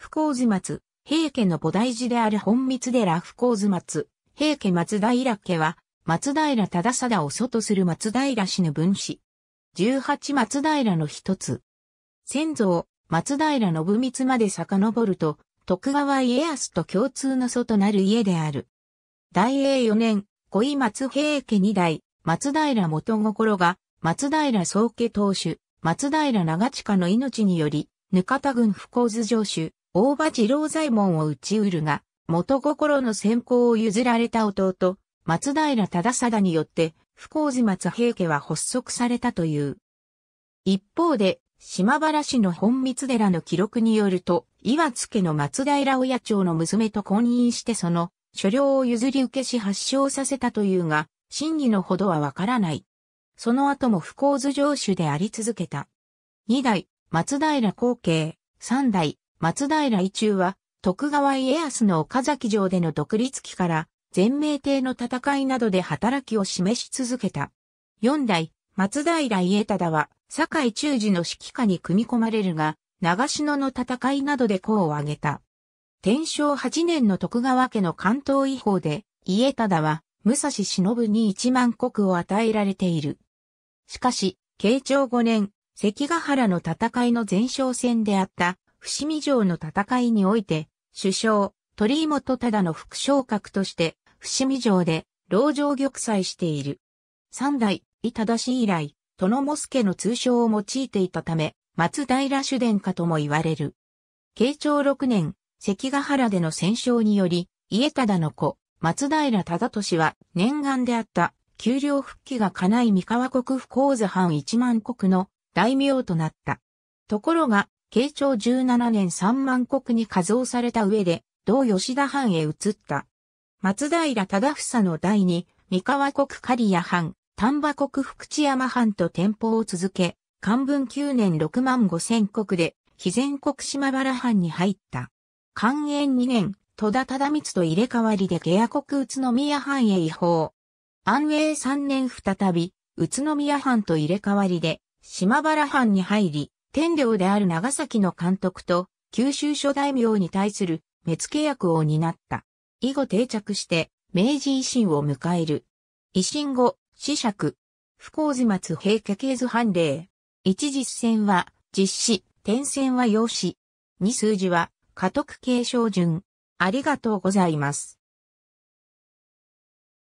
福津松、平家の菩提寺である本密寺福津松、平家松平家は、松平忠貞を祖とする松平氏の分子。十八松平の一つ。先祖松平信光まで遡ると、徳川家康と共通の祖となる家である。大英四年、小井松平家二代、松平元心が、松平宗家当主、松平長近の命により、ぬかた郡不幸図城主、大場次郎左衛門を打ち売るが、元心の先行を譲られた弟、松平忠貞によって、不幸寺松平家は発足されたという。一方で、島原市の本密寺の記録によると、岩津家の松平親長の娘と婚姻してその、所領を譲り受けし発症させたというが、真偽のほどはわからない。その後も不幸寺上主であり続けた。二代、松平後継、三代、松平伊中は、徳川家康の岡崎城での独立期から、全明帝の戦いなどで働きを示し続けた。四代、松平家忠は、堺中寺の指揮下に組み込まれるが、長篠の戦いなどで功を挙げた。天正八年の徳川家の関東移法で、家忠は、武蔵忍に一万国を与えられている。しかし、慶長五年、関ヶ原の戦いの前哨戦であった伏見城の戦いにおいて、首相、鳥居元忠の副将格として、伏見城で、牢城玉砕している。三代、伊忠氏以来、殿之助の通称を用いていたため、松平主殿下とも言われる。慶長六年、関ヶ原での戦勝により、家忠の子、松平忠俊は念願であった給料復帰が叶い三河国不幸図藩一万国の大名となった。ところが、慶長17年三万国に加増された上で、同吉田藩へ移った。松平忠房の第に、三河国刈谷藩、丹波国福知山藩と店舗を続け、漢文9年6万5千国で、肥前国島原藩に入った。寛永2年、戸田忠光と入れ替わりで下野国宇都宮藩へ移行。安永3年再び、宇都宮藩と入れ替わりで、島原藩に入り、天領である長崎の監督と九州諸大名に対する目付役を担った。以後定着して明治維新を迎える。維新後、死釈。不幸図末平家系図判例。一実戦は実施、転戦は用紙。二数字は家督継承順。ありがとうございます。